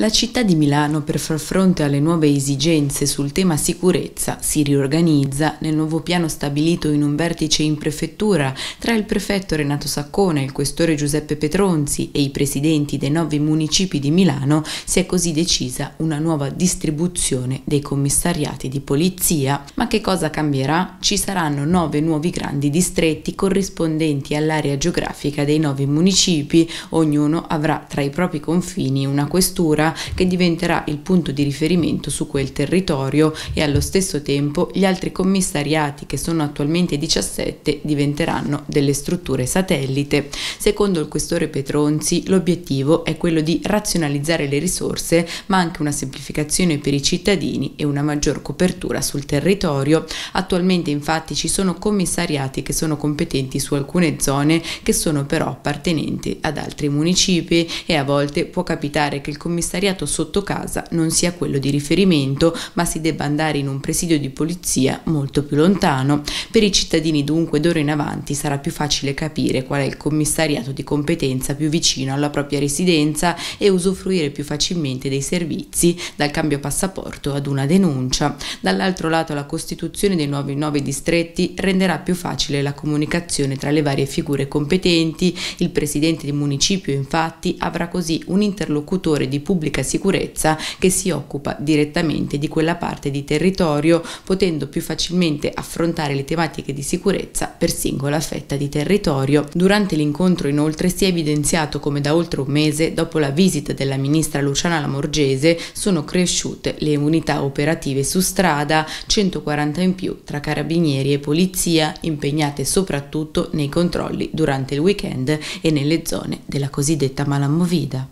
La città di Milano, per far fronte alle nuove esigenze sul tema sicurezza, si riorganizza nel nuovo piano stabilito in un vertice in prefettura tra il prefetto Renato Saccone, il questore Giuseppe Petronzi e i presidenti dei nove municipi di Milano. Si è così decisa una nuova distribuzione dei commissariati di polizia. Ma che cosa cambierà? Ci saranno nove nuovi grandi distretti corrispondenti all'area geografica dei nove municipi. Ognuno avrà tra i propri confini una questura Svizzera che diventerà il punto di riferimento su quel territorio e allo stesso tempo gli altri commissariati che sono attualmente 17 diventeranno delle strutture satellite. Secondo il questore Petronzi l'obiettivo è quello di razionalizzare le risorse ma anche una semplificazione per i cittadini e una maggior copertura sul territorio. Attualmente infatti ci sono commissariati che sono competenti su alcune zone che sono però appartenenti ad altri municipi e a volte può capitare che il commissario volontariato sotto casa non sia quello di riferimento, ma si debba andare in un presidio di polizia molto più lontano. Per i cittadini dunque d'ora in avanti sarà più facile capire qual è il commissariato di competenza più vicino alla propria residenza e usufruire più facilmente dei servizi dal cambio passaporto ad una denuncia. Dall'altro lato la costituzione dei nuovi nove distretti renderà più facile la comunicazione tra le varie figure competenti. Il presidente di municipio infatti avrà così un interlocutore di pubblico pubblica sicurezza che si occupa direttamente di quella parte di territorio, potendo più facilmente affrontare le tematiche di sicurezza per singola fetta di territorio. Durante l'incontro inoltre si è evidenziato come da oltre un mese, dopo la visita della ministra Luciana Lamorgese, sono cresciute le unità operative su strada, 140 in più tra carabinieri e polizia, impegnate soprattutto nei controlli durante il weekend e nelle zone della cosiddetta Malamovida.